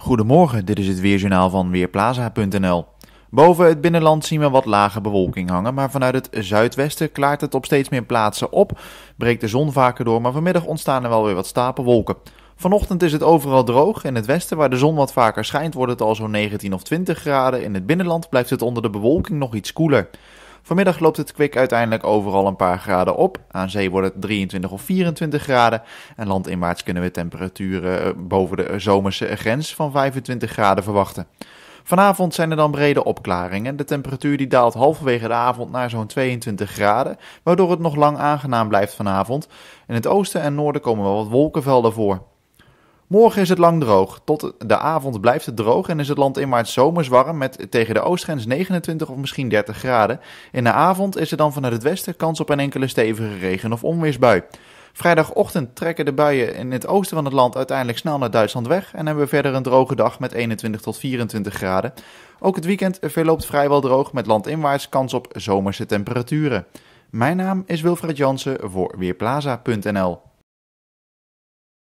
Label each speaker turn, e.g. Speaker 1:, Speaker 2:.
Speaker 1: Goedemorgen, dit is het Weerjournaal van Weerplaza.nl. Boven het binnenland zien we wat lage bewolking hangen, maar vanuit het zuidwesten klaart het op steeds meer plaatsen op. Breekt de zon vaker door, maar vanmiddag ontstaan er wel weer wat stapelwolken. Vanochtend is het overal droog. In het westen, waar de zon wat vaker schijnt, wordt het al zo'n 19 of 20 graden. In het binnenland blijft het onder de bewolking nog iets koeler. Vanmiddag loopt het kwik uiteindelijk overal een paar graden op. Aan zee wordt het 23 of 24 graden. En landinwaarts kunnen we temperaturen eh, boven de eh, zomerse grens van 25 graden verwachten. Vanavond zijn er dan brede opklaringen. De temperatuur die daalt halverwege de avond naar zo'n 22 graden, waardoor het nog lang aangenaam blijft vanavond. In het oosten en noorden komen wel wat wolkenvelden voor. Morgen is het lang droog. Tot de avond blijft het droog en is het land zomers warm met tegen de oostgrens 29 of misschien 30 graden. In de avond is er dan vanuit het westen kans op een enkele stevige regen- of onweersbui. Vrijdagochtend trekken de buien in het oosten van het land uiteindelijk snel naar Duitsland weg en hebben we verder een droge dag met 21 tot 24 graden. Ook het weekend verloopt vrijwel droog met landinwaarts kans op zomerse temperaturen. Mijn naam is Wilfred Jansen voor Weerplaza.nl.